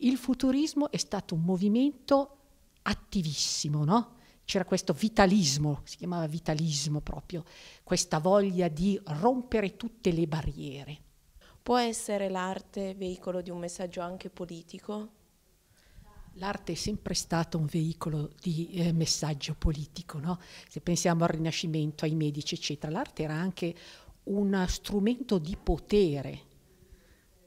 Il futurismo è stato un movimento attivissimo, no? C'era questo vitalismo, si chiamava vitalismo proprio, questa voglia di rompere tutte le barriere. Può essere l'arte veicolo di un messaggio anche politico? L'arte è sempre stato un veicolo di eh, messaggio politico, no? se pensiamo al Rinascimento, ai Medici, eccetera, l'arte era anche un strumento di potere.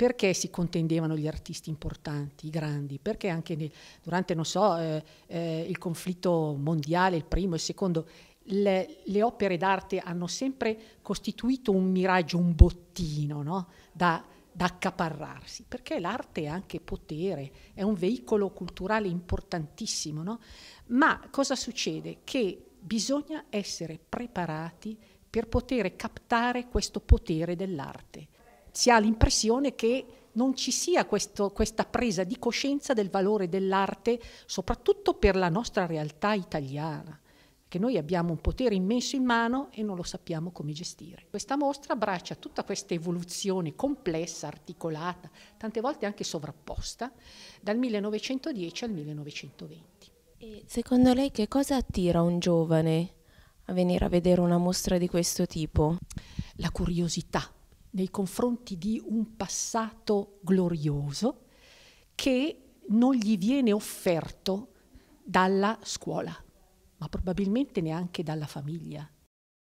Perché si contendevano gli artisti importanti, i grandi? Perché anche nel, durante, non so, eh, eh, il conflitto mondiale, il primo e il secondo, le, le, opere d'arte hanno sempre costituito un miraggio, un bottino no? da, da accaparrarsi, perché l'arte è anche potere, è un veicolo culturale importantissimo. No? Ma cosa succede? Che bisogna essere preparati per poter captare questo potere dell'arte. Si ha l'impressione che non ci sia questo, questa presa di coscienza del valore dell'arte, soprattutto per la nostra realtà italiana, che noi abbiamo un potere immenso in mano e non lo sappiamo come gestire. Questa mostra abbraccia tutta questa evoluzione complessa, articolata, tante volte anche sovrapposta, dal 1910 al 1920. E secondo lei che cosa attira un giovane venire a vedere una mostra di questo tipo? La curiosità nei confronti di un passato glorioso che non gli viene offerto dalla scuola, ma probabilmente neanche dalla famiglia.